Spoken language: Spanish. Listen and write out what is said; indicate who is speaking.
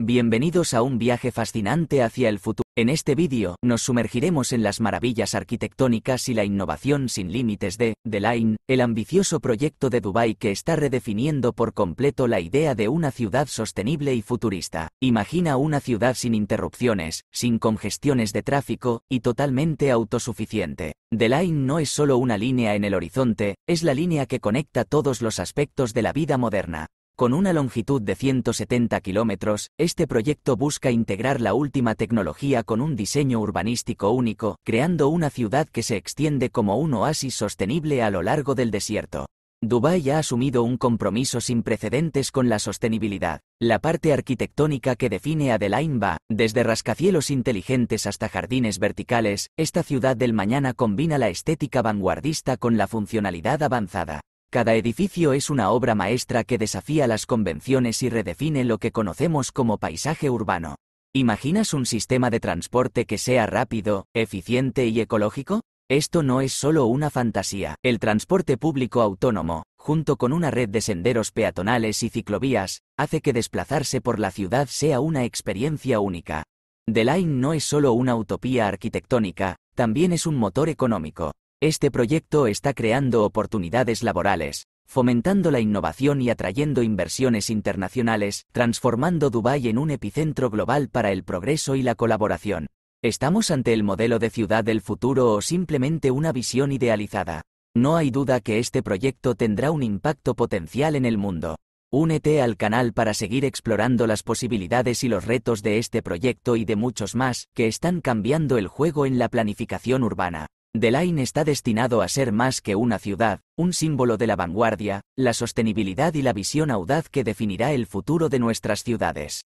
Speaker 1: Bienvenidos a un viaje fascinante hacia el futuro. En este vídeo, nos sumergiremos en las maravillas arquitectónicas y la innovación sin límites de The Line, el ambicioso proyecto de Dubai que está redefiniendo por completo la idea de una ciudad sostenible y futurista. Imagina una ciudad sin interrupciones, sin congestiones de tráfico, y totalmente autosuficiente. The Line no es solo una línea en el horizonte, es la línea que conecta todos los aspectos de la vida moderna. Con una longitud de 170 kilómetros, este proyecto busca integrar la última tecnología con un diseño urbanístico único, creando una ciudad que se extiende como un oasis sostenible a lo largo del desierto. Dubái ha asumido un compromiso sin precedentes con la sostenibilidad. La parte arquitectónica que define a va, desde rascacielos inteligentes hasta jardines verticales, esta ciudad del mañana combina la estética vanguardista con la funcionalidad avanzada. Cada edificio es una obra maestra que desafía las convenciones y redefine lo que conocemos como paisaje urbano. ¿Imaginas un sistema de transporte que sea rápido, eficiente y ecológico? Esto no es solo una fantasía. El transporte público autónomo, junto con una red de senderos peatonales y ciclovías, hace que desplazarse por la ciudad sea una experiencia única. The Line no es solo una utopía arquitectónica, también es un motor económico. Este proyecto está creando oportunidades laborales, fomentando la innovación y atrayendo inversiones internacionales, transformando Dubái en un epicentro global para el progreso y la colaboración. ¿Estamos ante el modelo de ciudad del futuro o simplemente una visión idealizada? No hay duda que este proyecto tendrá un impacto potencial en el mundo. Únete al canal para seguir explorando las posibilidades y los retos de este proyecto y de muchos más que están cambiando el juego en la planificación urbana. Delaine está destinado a ser más que una ciudad, un símbolo de la vanguardia, la sostenibilidad y la visión audaz que definirá el futuro de nuestras ciudades.